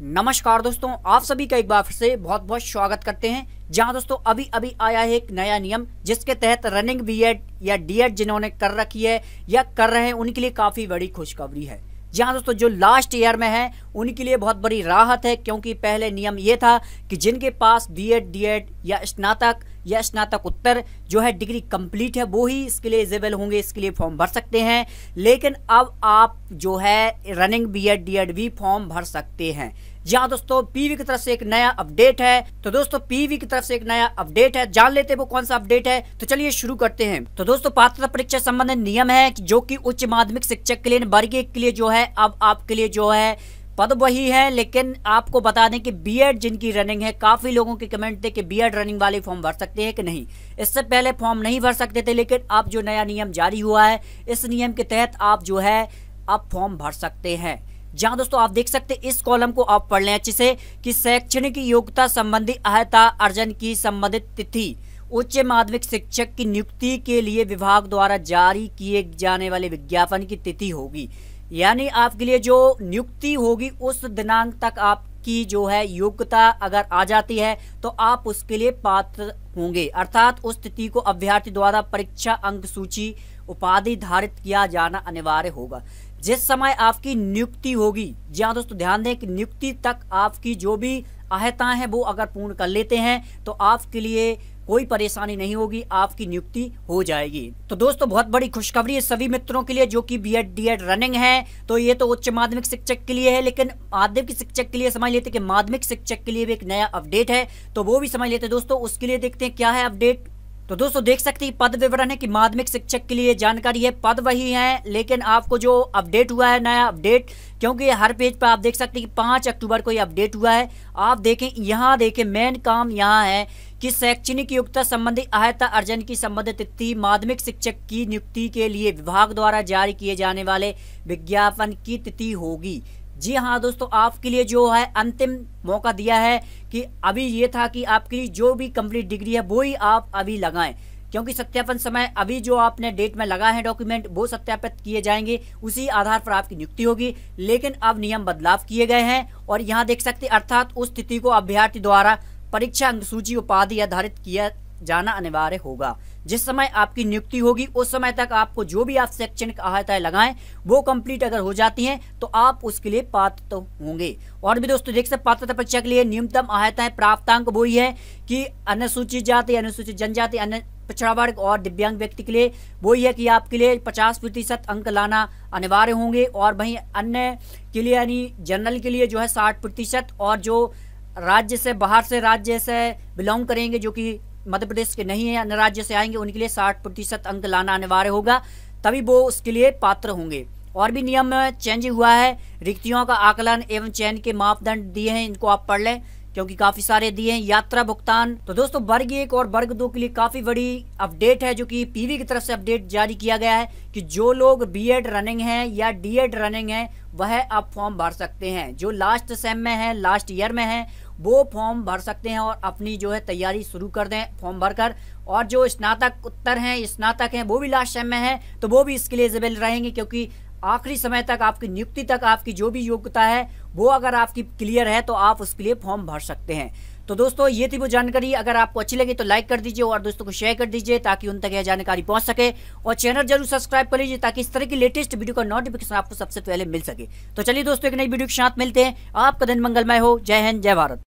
नमस्कार दोस्तों आप सभी का एक बार फिर से बहुत बहुत स्वागत करते हैं जहां दोस्तों अभी अभी आया है एक नया नियम जिसके तहत रनिंग एड या एड जिन्होंने कर रखी है या कर रहे हैं उनके लिए काफ़ी बड़ी खुशखबरी है जहां दोस्तों जो लास्ट ईयर में है उनके लिए बहुत बड़ी राहत है क्योंकि पहले नियम ये था कि जिनके पास बी डीएड या स्नातक या उत्तर जो है डिग्री कंप्लीट है वो ही इसके लिए एलिजिबल होंगे इसके लिए फॉर्म भर सकते हैं लेकिन अब आप जो है running B Ed D Ed भी फॉर्म भर सकते हैं या हाँ दोस्तों पीवी की तरफ से एक नया अपडेट है तो दोस्तों पीवी की तरफ से एक नया अपडेट है जान लेते हैं वो कौन सा अपडेट है तो चलिए शुरू करते हैं तो दोस्तों पात्रता परीक्षा संबंधित नियम है जो कि उच्च माध्यमिक शिक्षक के लिए वर्गीय के लिए जो है अब आपके लिए जो है पद वही है लेकिन आपको बता दें कि बीएड जिनकी रनिंग है काफ़ी लोगों के कमेंट थे कि बीएड रनिंग वाले फॉर्म भर सकते हैं कि नहीं इससे पहले फॉर्म नहीं भर सकते थे लेकिन अब जो नया नियम जारी हुआ है इस नियम के तहत आप जो है आप फॉर्म भर सकते हैं जहां दोस्तों आप देख सकते हैं इस कॉलम को आप पढ़ लें अच्छे से कि शैक्षणिक योग्यता संबंधी अहता अर्जन की संबंधित तिथि उच्च माध्यमिक शिक्षक की नियुक्ति के लिए विभाग द्वारा जारी किए जाने वाले विज्ञापन की तिथि होगी यानी आपके लिए जो नियुक्ति होगी उस दिनांक तक आपकी जो है योग्यता अगर आ जाती है तो आप उसके लिए पात्र होंगे अर्थात उस तिथि को अभ्यर्थी द्वारा परीक्षा अंक सूची उपाधि धारित किया जाना अनिवार्य होगा जिस समय आपकी नियुक्ति होगी जी हाँ दोस्तों ध्यान दें कि नियुक्ति तक आपकी जो भी अहता हैं वो अगर पूर्ण कर लेते हैं तो आपके लिए कोई परेशानी नहीं होगी आपकी नियुक्ति हो जाएगी तो दोस्तों बहुत बड़ी खुशखबरी है सभी मित्रों के लिए जो कि बी एड रनिंग है तो ये तो उच्च माध्यमिक शिक्षक के लिए है लेकिन माध्यमिक शिक्षक के लिए समझ लेते कि माध्यमिक शिक्षक के लिए भी एक नया अपडेट है तो वो भी समझ लेते दोस्तों उसके लिए देखते हैं क्या है अपडेट तो दोस्तों देख सकते हैं पद विवरण है कि माध्यमिक शिक्षक के लिए जानकारी है पद वही है लेकिन आपको जो अपडेट हुआ है नया अपडेट क्योंकि हर पेज पर आप देख सकते हैं कि पाँच अक्टूबर को ये अपडेट हुआ है आप देखें यहाँ देखें मेन काम यहाँ है कि शैक्षणिक योग्यता संबंधी आहता अर्जन की संबंधित तिथि माध्यमिक शिक्षक की नियुक्ति के लिए विभाग द्वारा जारी किए जाने वाले विज्ञापन की तिथि होगी जी हाँ दोस्तों आपके लिए जो है अंतिम मौका दिया है कि अभी ये था कि आपके लिए जो भी कंप्लीट डिग्री है वो ही आप अभी लगाएं क्योंकि सत्यापन समय अभी जो आपने डेट में लगा है डॉक्यूमेंट वो सत्यापित किए जाएंगे उसी आधार पर आपकी नियुक्ति होगी लेकिन अब नियम बदलाव किए गए हैं और यहाँ देख सकते अर्थात उस स्थिति को अभ्यर्थी द्वारा परीक्षा अंक सूची उपाधि आधारित किया जाना अनिवार्य होगा जिस समय आपकी नियुक्ति होगी उस समय तक आपको जो भी आप शैक्षणिक आहताएं लगाएं वो कंप्लीट अगर हो जाती हैं तो आप उसके लिए पात्र तो होंगे और भी दोस्तों देख सकते पात्रता परीक्षा के लिए न्यूनतम आहताएं प्राप्तांक वही है कि अनुसूचित जाति अनुसूचित जनजाति अन्य पिछड़ा वर्ग और दिव्यांग व्यक्ति के लिए वही है कि आपके लिए 50 प्रतिशत अंक लाना अनिवार्य होंगे और वहीं अन्य के लिए यानी जनरल के लिए जो है 60 प्रतिशत और जो राज्य से बाहर से राज्य से बिलोंग करेंगे जो कि मध्य प्रदेश के नहीं है अन्य राज्य से आएंगे उनके लिए साठ प्रतिशत अंक लाना अनिवार्य होगा तभी वो उसके लिए पात्र होंगे और भी नियम में चेंज हुआ है रिक्तियों का आकलन एवं चयन के मापदंड दिए हैं इनको आप पढ़ लें क्योंकि काफी सारे दिए हैं यात्रा भुगतान तो दोस्तों वर्ग एक और वर्ग दो के लिए काफी बड़ी अपडेट है जो कि पीवी की तरफ से अपडेट जारी किया गया है कि जो लोग बीएड रनिंग है या डीएड रनिंग है वह आप फॉर्म भर सकते हैं जो लास्ट सेम में है लास्ट ईयर में है वो फॉर्म भर सकते हैं और अपनी जो है तैयारी शुरू कर दें फॉर्म भरकर और जो स्नातक उत्तर हैं स्नातक हैं वो भी लास्ट टाइम में हैं तो वो भी इसके लिए एलिजिबल रहेंगे क्योंकि आखिरी समय तक आपकी नियुक्ति तक आपकी जो भी योग्यता है वो अगर आपकी क्लियर है तो आप उसके लिए फॉर्म भर सकते हैं तो दोस्तों ये थी वो जानकारी अगर आपको अच्छी लगी तो लाइक कर दीजिए और दोस्तों को शेयर कर दीजिए ताकि उन तक यह जानकारी पहुंच सके और चैनल जरूर सब्सक्राइब कर लीजिए ताकि इस तरह की लेटेस्ट वीडियो का नोटिफिकेशन आपको सबसे पहले मिल सके तो चलिए दोस्तों एक नई वीडियो के साथ मिलते हैं आपका दिन मंगलमय हो जय हिंद जय भारत